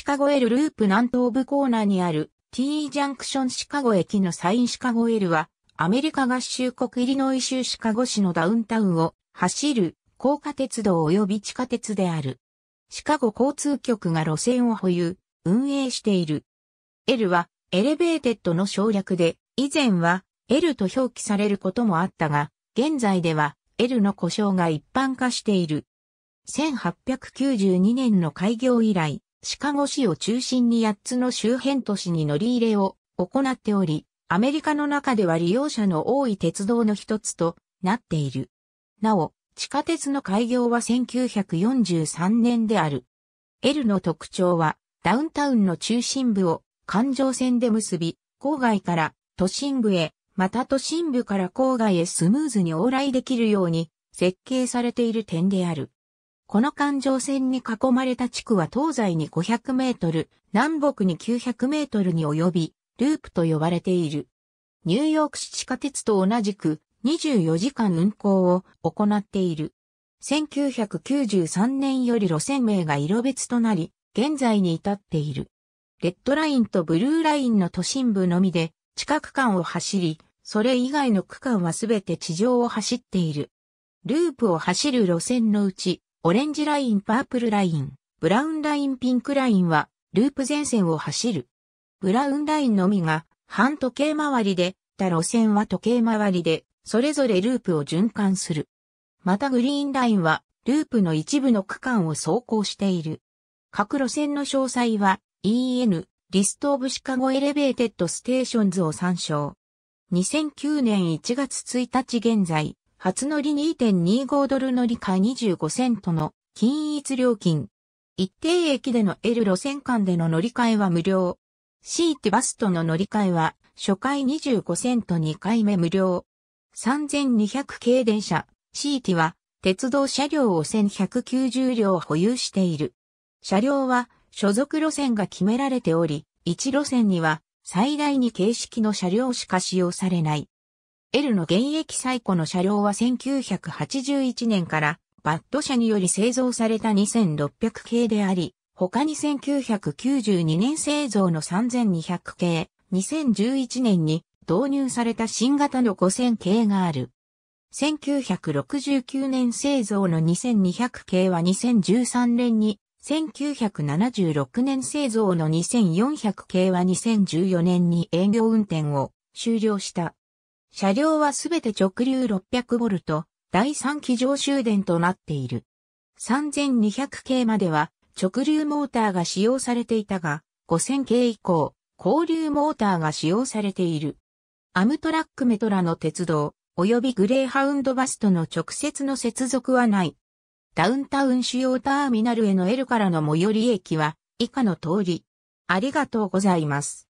シカゴエルループ南東部コーナーにある T ジャンクションシカゴ駅のサインシカゴ L は、アメリカ合衆国イリノイ州シカゴ市のダウンタウンを走る高架鉄道及び地下鉄である。シカゴ交通局が路線を保有、運営している。L はエレベーテッドの省略で、以前は L と表記されることもあったが、現在では L の故障が一般化している。1892年の開業以来、シカゴ市を中心に8つの周辺都市に乗り入れを行っており、アメリカの中では利用者の多い鉄道の一つとなっている。なお、地下鉄の開業は1943年である。L の特徴は、ダウンタウンの中心部を環状線で結び、郊外から都心部へ、また都心部から郊外へスムーズに往来できるように設計されている点である。この環状線に囲まれた地区は東西に500メートル、南北に900メートルに及び、ループと呼ばれている。ニューヨーク市地下鉄と同じく24時間運行を行っている。1993年より路線名が色別となり、現在に至っている。レッドラインとブルーラインの都心部のみで地下区間を走り、それ以外の区間はすべて地上を走っている。ループを走る路線のうち、オレンジライン、パープルライン、ブラウンライン、ピンクラインは、ループ前線を走る。ブラウンラインのみが、半時計回りで、他路線は時計回りで、それぞれループを循環する。またグリーンラインは、ループの一部の区間を走行している。各路線の詳細は、EN、リストオブシカゴエレベーテッドステーションズを参照。2009年1月1日現在、初乗り2.25ドル乗り換え25セントの均一料金。一定駅での L 路線間での乗り換えは無料。C ってバスとの乗り換えは初回25セント2回目無料。3200系電車 C ティは鉄道車両を1190両保有している。車両は所属路線が決められており、1路線には最大に形式の車両しか使用されない。L の現役最古の車両は1981年からバッド社により製造された2600系であり、他に1992年製造の3200系、2011年に導入された新型の5000系がある。1969年製造の2200系は2013年に、1976年製造の2400系は2014年に営業運転を終了した。車両はすべて直流 600V、第3機上終電となっている。3200系までは直流モーターが使用されていたが、5000系以降、交流モーターが使用されている。アムトラックメトラの鉄道、及びグレーハウンドバスとの直接の接続はない。ダウンタウン主要ターミナルへの L からの最寄り駅は以下の通り。ありがとうございます。